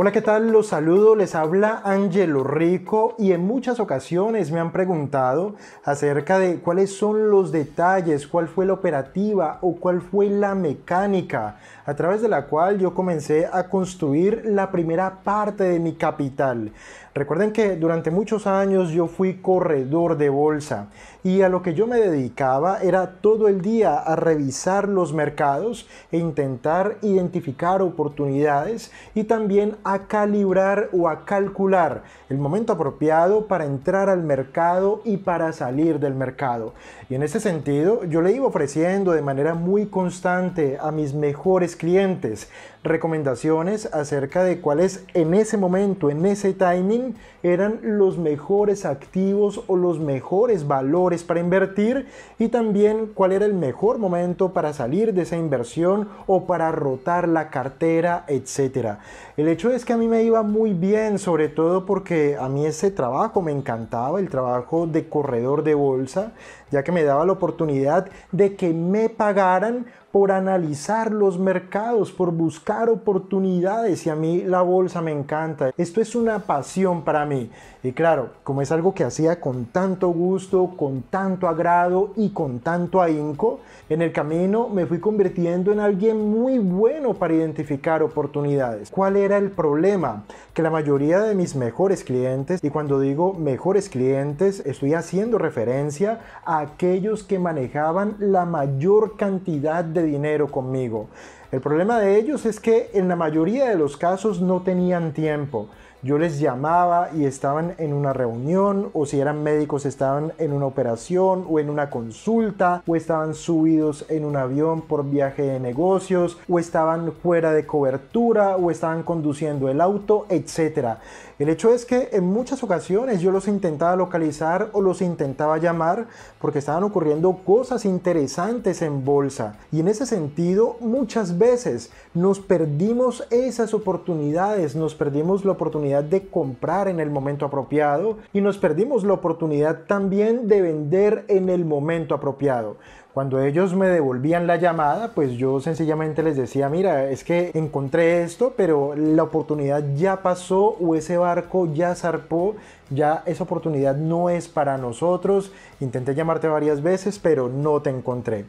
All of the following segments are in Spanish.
Hola, ¿qué tal? Los saludo, les habla Angelo Rico y en muchas ocasiones me han preguntado acerca de cuáles son los detalles, cuál fue la operativa o cuál fue la mecánica a través de la cual yo comencé a construir la primera parte de mi capital. Recuerden que durante muchos años yo fui corredor de bolsa y a lo que yo me dedicaba era todo el día a revisar los mercados e intentar identificar oportunidades y también calibrar o a calcular el momento apropiado para entrar al mercado y para salir del mercado. Y en ese sentido, yo le iba ofreciendo de manera muy constante a mis mejores clientes recomendaciones acerca de cuáles en ese momento, en ese timing, eran los mejores activos o los mejores valores para invertir y también cuál era el mejor momento para salir de esa inversión o para rotar la cartera, etcétera. El hecho de es que a mí me iba muy bien, sobre todo porque a mí ese trabajo me encantaba, el trabajo de corredor de bolsa, ya que me daba la oportunidad de que me pagaran por analizar los mercados, por buscar oportunidades y a mí la bolsa me encanta. Esto es una pasión para mí. Y claro, como es algo que hacía con tanto gusto, con tanto agrado y con tanto ahínco, en el camino me fui convirtiendo en alguien muy bueno para identificar oportunidades. ¿Cuál era el problema? Que la mayoría de mis mejores clientes, y cuando digo mejores clientes, estoy haciendo referencia a aquellos que manejaban la mayor cantidad de dinero conmigo. El problema de ellos es que en la mayoría de los casos no tenían tiempo yo les llamaba y estaban en una reunión o si eran médicos estaban en una operación o en una consulta o estaban subidos en un avión por viaje de negocios o estaban fuera de cobertura o estaban conduciendo el auto, etcétera. El hecho es que en muchas ocasiones yo los intentaba localizar o los intentaba llamar porque estaban ocurriendo cosas interesantes en bolsa. Y en ese sentido, muchas veces nos perdimos esas oportunidades, nos perdimos la oportunidad de comprar en el momento apropiado y nos perdimos la oportunidad también de vender en el momento apropiado. Cuando ellos me devolvían la llamada, pues yo sencillamente les decía, mira, es que encontré esto, pero la oportunidad ya pasó o ese barco ya zarpó, ya esa oportunidad no es para nosotros. Intenté llamarte varias veces, pero no te encontré.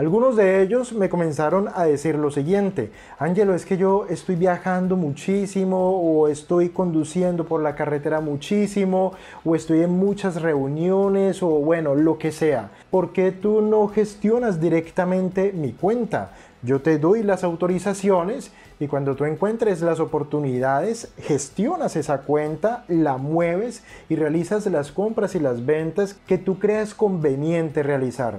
Algunos de ellos me comenzaron a decir lo siguiente, Ángelo, es que yo estoy viajando muchísimo o estoy conduciendo por la carretera muchísimo o estoy en muchas reuniones o bueno, lo que sea. ¿Por qué tú no gestionas directamente mi cuenta? Yo te doy las autorizaciones y cuando tú encuentres las oportunidades, gestionas esa cuenta, la mueves y realizas las compras y las ventas que tú creas conveniente realizar.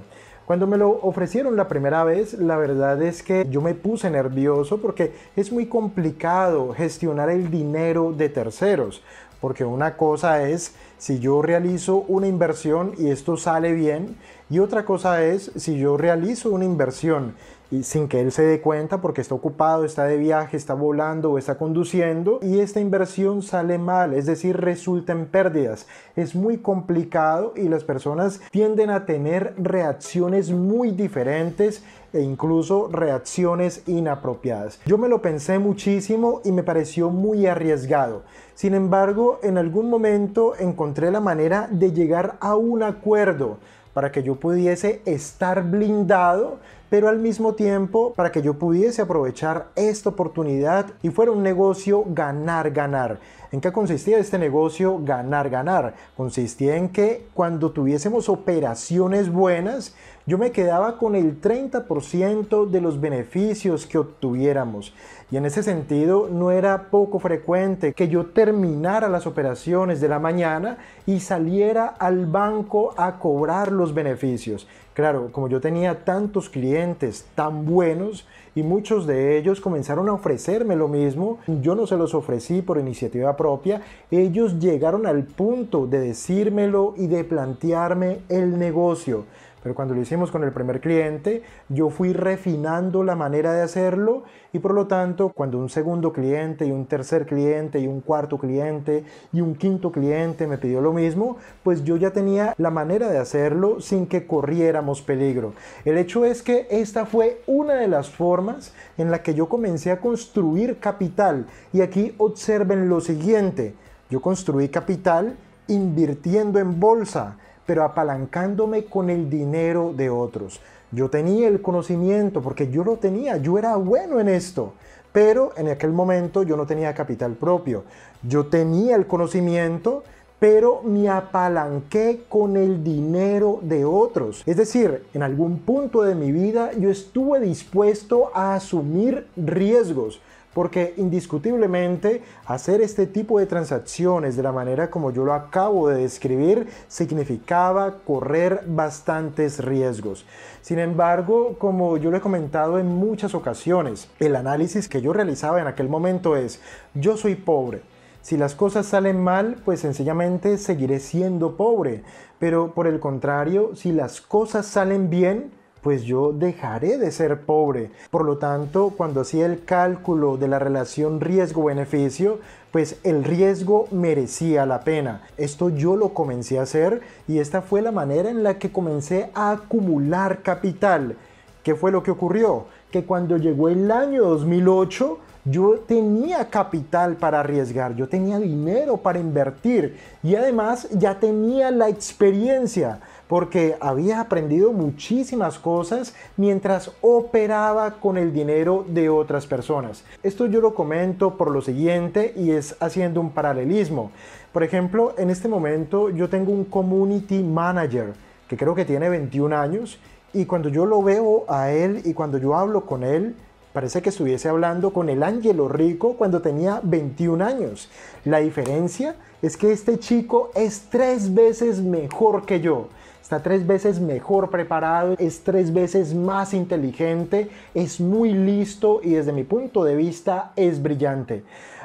Cuando me lo ofrecieron la primera vez, la verdad es que yo me puse nervioso porque es muy complicado gestionar el dinero de terceros. Porque una cosa es si yo realizo una inversión y esto sale bien, y otra cosa es si yo realizo una inversión y sin que él se dé cuenta porque está ocupado, está de viaje, está volando o está conduciendo y esta inversión sale mal, es decir, resulta en pérdidas. Es muy complicado y las personas tienden a tener reacciones muy diferentes e incluso reacciones inapropiadas. Yo me lo pensé muchísimo y me pareció muy arriesgado. Sin embargo, en algún momento encontré la manera de llegar a un acuerdo para que yo pudiese estar blindado pero al mismo tiempo para que yo pudiese aprovechar esta oportunidad y fuera un negocio ganar, ganar. ¿En qué consistía este negocio ganar, ganar? Consistía en que cuando tuviésemos operaciones buenas, yo me quedaba con el 30% de los beneficios que obtuviéramos. Y en ese sentido no era poco frecuente que yo terminara las operaciones de la mañana y saliera al banco a cobrar los beneficios. Claro, como yo tenía tantos clientes tan buenos y muchos de ellos comenzaron a ofrecerme lo mismo, yo no se los ofrecí por iniciativa propia, ellos llegaron al punto de decírmelo y de plantearme el negocio. Pero cuando lo hicimos con el primer cliente, yo fui refinando la manera de hacerlo y por lo tanto, cuando un segundo cliente y un tercer cliente y un cuarto cliente y un quinto cliente me pidió lo mismo, pues yo ya tenía la manera de hacerlo sin que corriéramos peligro. El hecho es que esta fue una de las formas en la que yo comencé a construir capital y aquí observen lo siguiente, yo construí capital invirtiendo en bolsa pero apalancándome con el dinero de otros. Yo tenía el conocimiento porque yo lo tenía, yo era bueno en esto, pero en aquel momento yo no tenía capital propio. Yo tenía el conocimiento, pero me apalanqué con el dinero de otros. Es decir, en algún punto de mi vida yo estuve dispuesto a asumir riesgos porque indiscutiblemente hacer este tipo de transacciones de la manera como yo lo acabo de describir significaba correr bastantes riesgos. Sin embargo, como yo lo he comentado en muchas ocasiones, el análisis que yo realizaba en aquel momento es, yo soy pobre, si las cosas salen mal, pues sencillamente seguiré siendo pobre. Pero por el contrario, si las cosas salen bien, pues yo dejaré de ser pobre. Por lo tanto, cuando hacía el cálculo de la relación riesgo-beneficio, pues el riesgo merecía la pena. Esto yo lo comencé a hacer y esta fue la manera en la que comencé a acumular capital. ¿Qué fue lo que ocurrió? Que cuando llegó el año 2008, yo tenía capital para arriesgar, yo tenía dinero para invertir y además ya tenía la experiencia porque había aprendido muchísimas cosas mientras operaba con el dinero de otras personas. Esto yo lo comento por lo siguiente y es haciendo un paralelismo. Por ejemplo, en este momento yo tengo un community manager que creo que tiene 21 años y cuando yo lo veo a él y cuando yo hablo con él, Parece que estuviese hablando con el Ángelo Rico cuando tenía 21 años. La diferencia es que este chico es tres veces mejor que yo. Está tres veces mejor preparado, es tres veces más inteligente, es muy listo y desde mi punto de vista es brillante.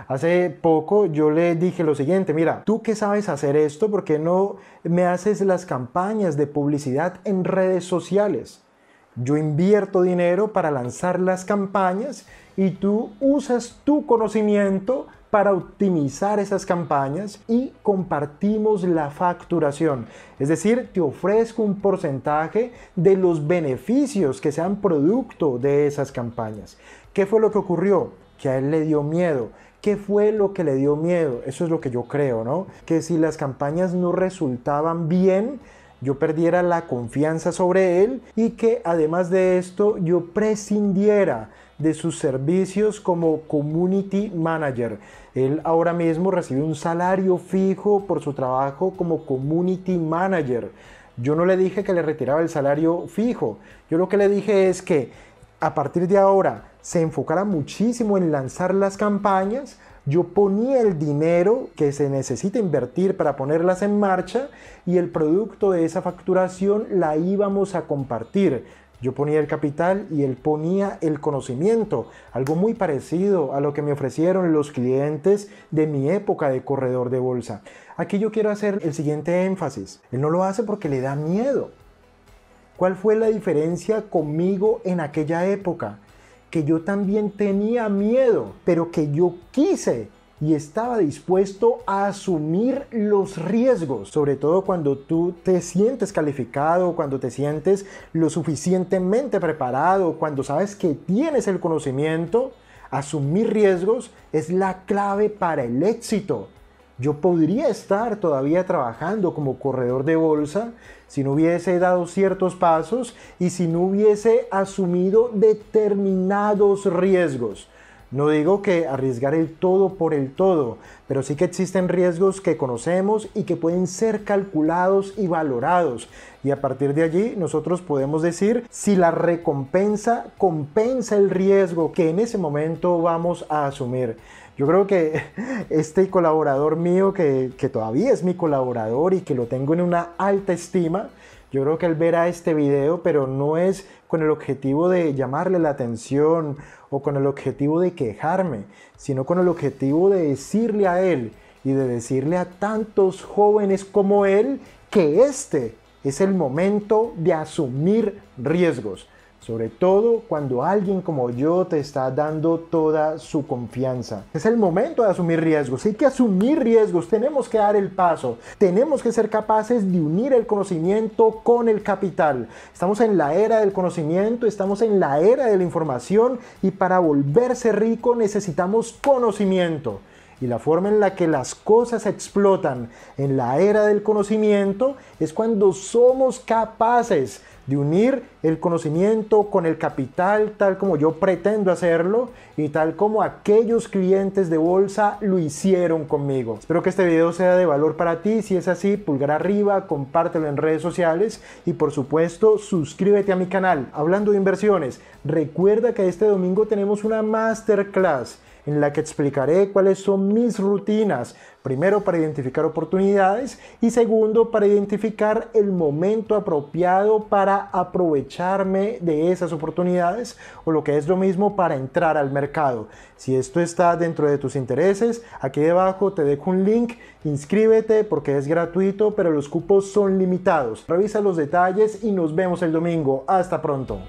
Hace poco yo le dije lo siguiente, mira, tú que sabes hacer esto, ¿por qué no me haces las campañas de publicidad en redes sociales? Yo invierto dinero para lanzar las campañas y tú usas tu conocimiento para optimizar esas campañas y compartimos la facturación. Es decir, te ofrezco un porcentaje de los beneficios que sean producto de esas campañas. ¿Qué fue lo que ocurrió? Que a él le dio miedo. ¿Qué fue lo que le dio miedo? Eso es lo que yo creo, ¿no? Que si las campañas no resultaban bien, yo perdiera la confianza sobre él y que además de esto yo prescindiera de sus servicios como community manager. Él ahora mismo recibe un salario fijo por su trabajo como community manager. Yo no le dije que le retiraba el salario fijo. Yo lo que le dije es que a partir de ahora se enfocara muchísimo en lanzar las campañas yo ponía el dinero que se necesita invertir para ponerlas en marcha y el producto de esa facturación la íbamos a compartir. Yo ponía el capital y él ponía el conocimiento, algo muy parecido a lo que me ofrecieron los clientes de mi época de corredor de bolsa. Aquí yo quiero hacer el siguiente énfasis. Él no lo hace porque le da miedo. ¿Cuál fue la diferencia conmigo en aquella época? que yo también tenía miedo, pero que yo quise y estaba dispuesto a asumir los riesgos, sobre todo cuando tú te sientes calificado, cuando te sientes lo suficientemente preparado, cuando sabes que tienes el conocimiento, asumir riesgos es la clave para el éxito. Yo podría estar todavía trabajando como corredor de bolsa si no hubiese dado ciertos pasos y si no hubiese asumido determinados riesgos. No digo que arriesgar el todo por el todo, pero sí que existen riesgos que conocemos y que pueden ser calculados y valorados. Y a partir de allí nosotros podemos decir si la recompensa compensa el riesgo que en ese momento vamos a asumir. Yo creo que este colaborador mío, que, todavía es mi colaborador y que lo tengo en una alta estima, yo creo que él verá este video, pero no es con el objetivo de llamarle la atención o con el objetivo de quejarme, sino con el objetivo de decirle a él y de decirle a tantos jóvenes como él que este es el momento de asumir riesgos sobre todo cuando alguien como yo te está dando toda su confianza. Es el momento de asumir riesgos, hay que asumir riesgos, tenemos que dar el paso, tenemos que ser capaces de unir el conocimiento con el capital. Estamos en la era del conocimiento, estamos en la era de la información y para volverse rico necesitamos conocimiento y la forma en la que las cosas explotan en la era del conocimiento es cuando somos capaces de unir el conocimiento con el capital, tal como yo pretendo hacerlo y tal como aquellos clientes de bolsa lo hicieron conmigo. Espero que este video sea de valor para ti, si es así, pulgar arriba, compártelo en redes sociales y por supuesto suscríbete a mi canal. Hablando de inversiones, recuerda que este domingo tenemos una masterclass en la que explicaré cuáles son mis rutinas, primero para identificar oportunidades y segundo para identificar el momento apropiado para aprovecharme de esas oportunidades o lo que es lo mismo para entrar al mercado. Si esto está dentro de tus intereses, aquí debajo te dejo un link, inscríbete porque es gratuito, pero los cupos son limitados. Revisa los detalles y nos vemos el domingo. Hasta pronto.